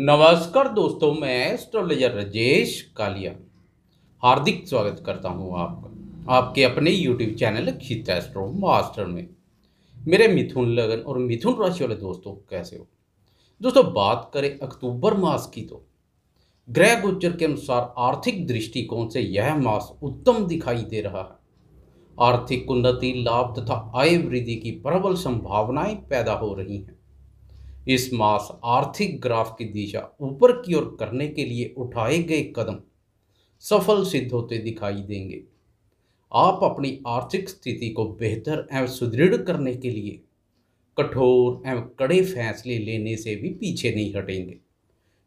नमस्कार दोस्तों मैं एस्ट्रोलॉजर राजेश कालिया हार्दिक स्वागत करता हूं आपका आपके अपने यूट्यूब चैनल खित एस्ट्रो मास्टर में मेरे मिथुन लगन और मिथुन राशि वाले दोस्तों कैसे हो दोस्तों बात करें अक्टूबर मास की तो ग्रह गोचर के अनुसार आर्थिक दृष्टिकोण से यह मास उत्तम दिखाई दे रहा है आर्थिक उन्नति लाभ तथा आय वृद्धि की प्रबल संभावनाएं पैदा हो रही हैं इस मास आर्थिक ग्राफ की दिशा ऊपर की ओर करने के लिए उठाए गए कदम सफल सिद्ध होते दिखाई देंगे आप अपनी आर्थिक स्थिति को बेहतर एवं सुदृढ़ करने के लिए कठोर एवं कड़े फैसले लेने से भी पीछे नहीं हटेंगे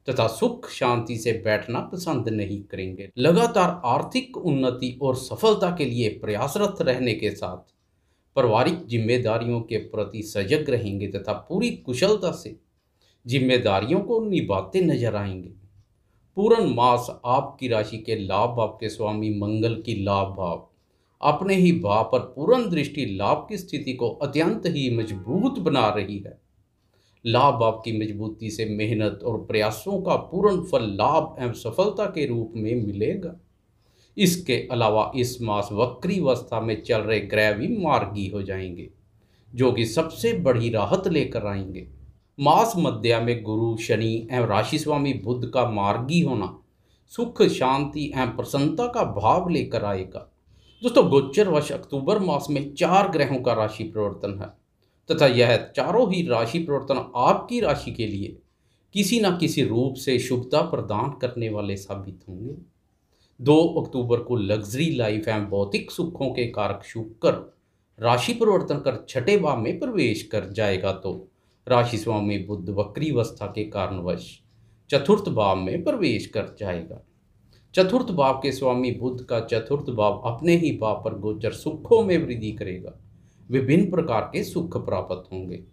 तथा सुख शांति से बैठना पसंद नहीं करेंगे लगातार आर्थिक उन्नति और सफलता के लिए प्रयासरत रहने के साथ पारिवारिक जिम्मेदारियों के प्रति सजग रहेंगे तथा पूरी कुशलता से जिम्मेदारियों को निभाते नजर आएंगे पूर्ण मास आपकी राशि के लाभ आपके स्वामी मंगल की लाभ भाव अपने ही भाव पर पूर्ण दृष्टि लाभ की स्थिति को अत्यंत ही मजबूत बना रही है लाभ आपकी मजबूती से मेहनत और प्रयासों का पूर्ण फल लाभ एवं सफलता के रूप में मिलेगा इसके अलावा इस मास वक्री अवस्था में चल रहे ग्रह भी मार्गी हो जाएंगे जो कि सबसे बड़ी राहत लेकर आएंगे मास मध्या में गुरु शनि एवं राशि स्वामी बुद्ध का मार्गी होना सुख शांति एवं प्रसन्नता का भाव लेकर आएगा दोस्तों गोचर वर्ष अक्टूबर मास में चार ग्रहों का राशि परिवर्तन है तथा यह चारों ही राशि परिवर्तन आपकी राशि के लिए किसी न किसी रूप से शुभता प्रदान करने वाले साबित होंगे दो अक्टूबर को लग्जरी लाइफ एवं भौतिक सुखों के कारक शुक्र राशि परिवर्तन कर छठे भाव में प्रवेश कर जाएगा तो राशि स्वाम में बुद्ध वक्री अवस्था के कारणवश चतुर्थ भाव में प्रवेश कर जाएगा चतुर्थ भाव के स्वामी बुद्ध का चतुर्थ भाव अपने ही भाव पर गोचर सुखों में वृद्धि करेगा विभिन्न प्रकार के सुख प्राप्त होंगे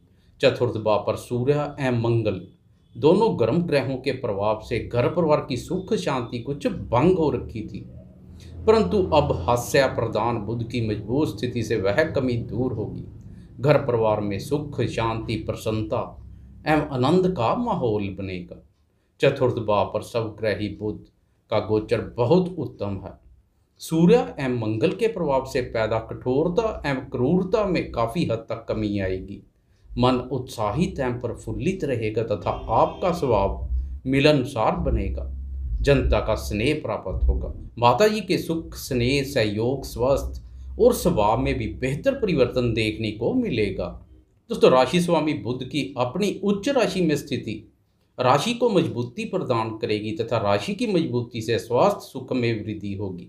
चतुर्थ भाव पर सूर्य एवं मंगल दोनों गर्म ग्रहों के प्रभाव से घर परिवार की सुख शांति कुछ भंग हो रखी थी परंतु अब हास्य प्रदान बुद्ध की मजबूत स्थिति से वह कमी दूर होगी घर परिवार में सुख शांति प्रसन्नता एवं आनंद का माहौल बनेगा चतुर्थ भाव पर सब ग्रही बुद्ध का गोचर बहुत उत्तम है सूर्य एवं मंगल के प्रभाव से पैदा कठोरता एवं क्रूरता में काफ़ी हद तक कमी आएगी मन उत्साहित एवं प्रफुल्लित रहेगा तथा आपका स्वभाव मिलनसार बनेगा जनता का स्नेह प्राप्त होगा माता जी के सुख स्नेह सहयोग स्वस्थ और स्वभाव में भी बेहतर परिवर्तन देखने को मिलेगा दोस्तों राशि स्वामी बुद्ध की अपनी उच्च राशि में स्थिति राशि को मजबूती प्रदान करेगी तथा राशि की मजबूती से स्वास्थ्य सुख में वृद्धि होगी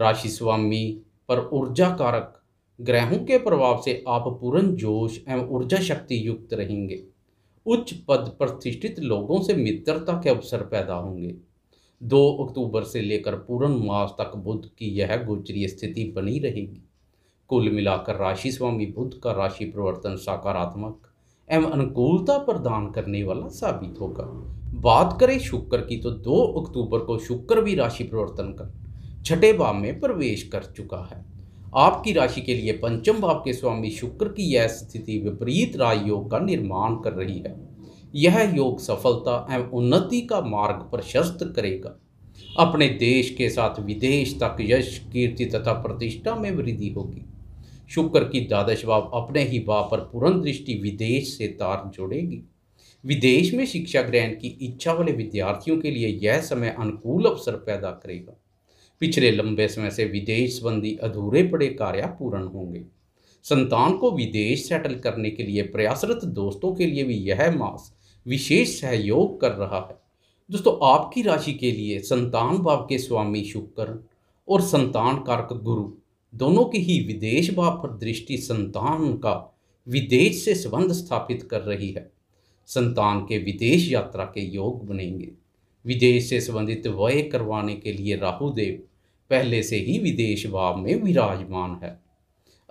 राशि स्वामी पर ऊर्जा कारक ग्रहों के प्रभाव से आप पूर्ण जोश एवं ऊर्जा शक्ति युक्त रहेंगे उच्च पद प्रतिष्ठित लोगों से मित्रता के अवसर पैदा होंगे दो अक्टूबर से लेकर पूर्ण मास तक बुद्ध की यह गोचरी स्थिति बनी रहेगी कुल मिलाकर राशि स्वामी बुद्ध का राशि परिवर्तन सकारात्मक एवं अनुकूलता प्रदान करने वाला साबित होगा बात करें शुक्र की तो 2 अक्टूबर को शुक्र भी राशि परिवर्तन कर छठे भाव में प्रवेश कर चुका है आपकी राशि के लिए पंचम भाव के स्वामी शुक्र की यह स्थिति विपरीत राजयोग का निर्माण कर रही है यह योग सफलता एवं उन्नति का मार्ग प्रशस्त करेगा अपने देश के साथ विदेश तक यश कीर्ति तथा प्रतिष्ठा में वृद्धि होगी शुक्र की द्वादश भाव अपने ही भाव पर पूर्ण दृष्टि विदेश से तार जोड़ेगी विदेश में शिक्षा ग्रहण की इच्छा वाले विद्यार्थियों के लिए यह समय अनुकूल अवसर पैदा करेगा पिछले लंबे समय से विदेश संबंधी अधूरे पड़े कार्य पूर्ण होंगे संतान को विदेश सेटल करने के लिए प्रयासरत दोस्तों के लिए भी यह मास विशेष सहयोग कर रहा है दोस्तों आपकी राशि के लिए संतान भाव के स्वामी शुक्र और संतान कारक गुरु दोनों की ही विदेश भाव पर दृष्टि संतान का विदेश से संबंध स्थापित कर रही है संतान के विदेश यात्रा के योग बनेंगे विदेश से संबंधित व्यय करवाने के लिए राहुदेव पहले से ही विदेश भाव में विराजमान है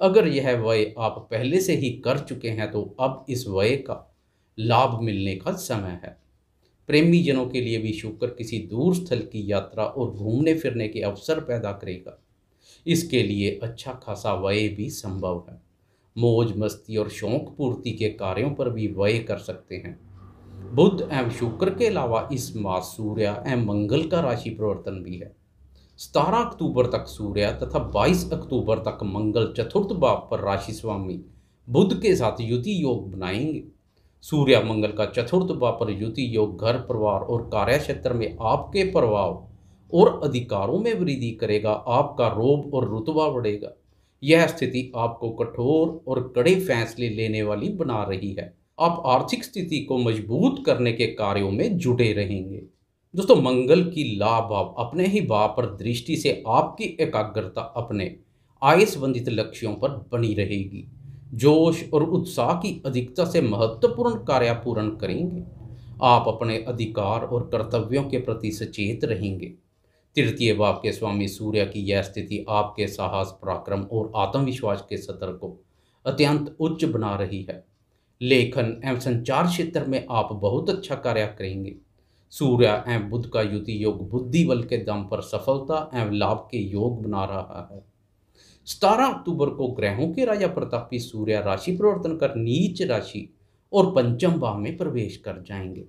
अगर यह व्यय आप पहले से ही कर चुके हैं तो अब इस व्यय का लाभ मिलने का समय है प्रेमी जनों के लिए भी शुक्र किसी दूर स्थल की यात्रा और घूमने फिरने के अवसर पैदा करेगा इसके लिए अच्छा खासा व्यय भी संभव है मौज मस्ती और शौक पूर्ति के कार्यों पर भी व्यय कर सकते हैं बुद्ध एवं शुक्र के अलावा इस मास सूर्य एवं मंगल का राशि प्रवर्तन भी है सतारह अक्टूबर तक सूर्य तथा बाईस अक्टूबर तक मंगल चतुर्थ भाव पर राशि स्वामी बुद्ध के साथ युति योग बनाएंगे सूर्य मंगल का चतुर्थ भाव पर युति योग घर परिवार और कार्य क्षेत्र में आपके प्रभाव और अधिकारों में वृद्धि करेगा आपका रोब और रुतबा बढ़ेगा यह स्थिति आपको कठोर और कड़े फैसले लेने वाली बना रही है आप आर्थिक स्थिति को मजबूत करने के कार्यों में जुटे रहेंगे दोस्तों मंगल की लाभ आप अपने ही भाव पर दृष्टि से आपकी एकाग्रता अपने आय संबंधित लक्ष्यों पर बनी रहेगी जोश और उत्साह की अधिकता से महत्वपूर्ण कार्य पूर्ण करेंगे आप अपने अधिकार और कर्तव्यों के प्रति सचेत रहेंगे तृतीय भाव के स्वामी सूर्य की यह स्थिति आपके साहस पराक्रम और आत्मविश्वास के सतर को अत्यंत उच्च बना रही है लेखन एवं संचार क्षेत्र में आप बहुत अच्छा कार्य करेंगे सूर्य एवं बुद्ध का युति योग बुद्धि बल के दम पर सफलता एवं लाभ के योग बना रहा है सतारह अक्टूबर को ग्रहों के राजा प्रतापी सूर्य राशि परिवर्तन कर नीच राशि और पंचम भाव में प्रवेश कर जाएंगे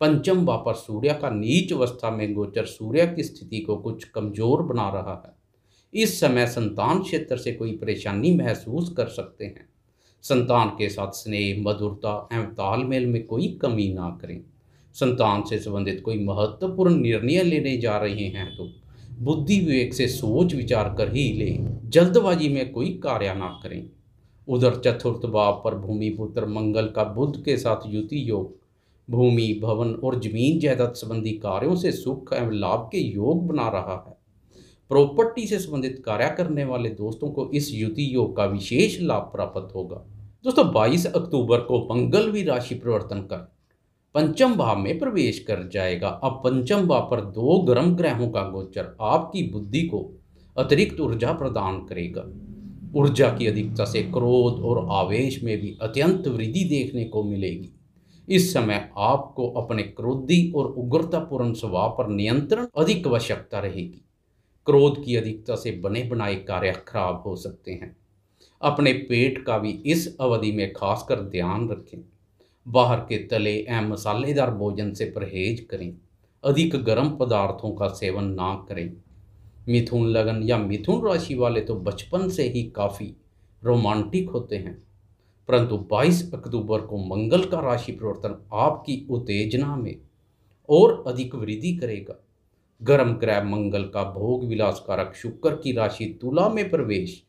पंचम भाव पर सूर्य का नीच अवस्था में गोचर सूर्य की स्थिति को कुछ कमजोर बना रहा है इस समय संतान क्षेत्र से कोई परेशानी महसूस कर सकते हैं संतान के साथ स्नेह मधुरता एवं तालमेल में कोई कमी ना करें संतान से संबंधित कोई महत्वपूर्ण निर्णय लेने जा रहे हैं तो बुद्धि विवेक से सोच विचार कर ही लें जल्दबाजी में कोई कार्य ना करें उधर चतुर्थ भाव पर भूमि पुत्र मंगल का बुद्ध के साथ युति योग भूमि भवन और जमीन जायदाद संबंधी कार्यों से सुख एवं लाभ के योग बना रहा है प्रॉपर्टी से संबंधित कार्य करने वाले दोस्तों को इस युति योग का विशेष लाभ प्राप्त होगा दोस्तों 22 अक्टूबर को मंगल भी राशि परिवर्तन कर पंचम भाव में प्रवेश कर जाएगा अब पंचम भाव पर दो गर्म ग्रहों का गोचर आपकी बुद्धि को अतिरिक्त ऊर्जा प्रदान करेगा ऊर्जा की अधिकता से क्रोध और आवेश में भी अत्यंत वृद्धि देखने को मिलेगी इस समय आपको अपने क्रोधी और उग्रतापूर्ण स्वभाव पर नियंत्रण अधिक आवश्यकता रहेगी क्रोध की अधिकता से बने बनाए कार्य खराब हो सकते हैं अपने पेट का भी इस अवधि में खासकर ध्यान रखें बाहर के तले एवं मसालेदार भोजन से परहेज करें अधिक गर्म पदार्थों का सेवन ना करें मिथुन लगन या मिथुन राशि वाले तो बचपन से ही काफ़ी रोमांटिक होते हैं परंतु 22 अक्टूबर को मंगल का राशि परिवर्तन आपकी उत्तेजना में और अधिक वृद्धि करेगा गर्म ग्रह मंगल का भोग विलास कारक शुक्र की राशि तुला में प्रवेश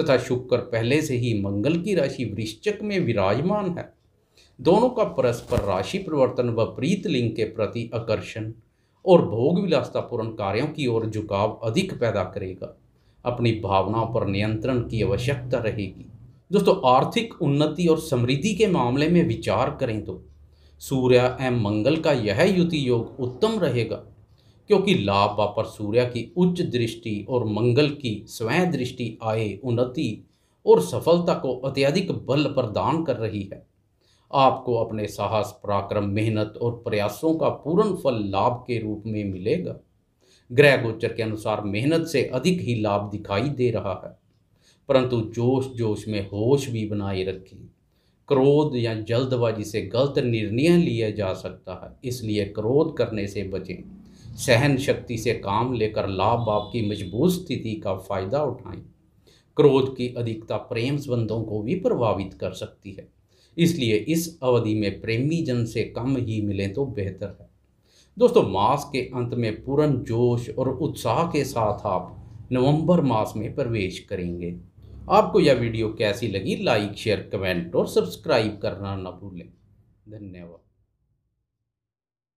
तथा शुक्र पहले से ही मंगल की राशि वृश्चक में विराजमान है दोनों का परस्पर राशि परिवर्तन व प्रीत लिंग के प्रति आकर्षण और भोग विलासतापूर्ण कार्यों की ओर झुकाव अधिक पैदा करेगा अपनी भावनाओं पर नियंत्रण की आवश्यकता रहेगी दोस्तों आर्थिक उन्नति और समृद्धि के मामले में विचार करें तो सूर्य एवं मंगल का यह युति योग उत्तम रहेगा क्योंकि लाभ पर सूर्य की उच्च दृष्टि और मंगल की स्वयं दृष्टि आए उन्नति और सफलता को अत्यधिक बल प्रदान कर रही है आपको अपने साहस पराक्रम मेहनत और प्रयासों का पूर्ण फल लाभ के रूप में मिलेगा ग्रह गोचर के अनुसार मेहनत से अधिक ही लाभ दिखाई दे रहा है परंतु जोश जोश में होश भी बनाए रखें क्रोध या जल्दबाजी से गलत निर्णय लिया जा सकता है इसलिए क्रोध करने से बचें सहन शक्ति से काम लेकर लाभ आपकी मजबूत स्थिति का फायदा उठाएं क्रोध की अधिकता प्रेम संबंधों को भी प्रभावित कर सकती है इसलिए इस अवधि में प्रेमी जन से कम ही मिलें तो बेहतर है दोस्तों मास के अंत में पूर्ण जोश और उत्साह के साथ आप नवंबर मास में प्रवेश करेंगे आपको यह वीडियो कैसी लगी लाइक शेयर कमेंट और सब्सक्राइब करना न भूलें धन्यवाद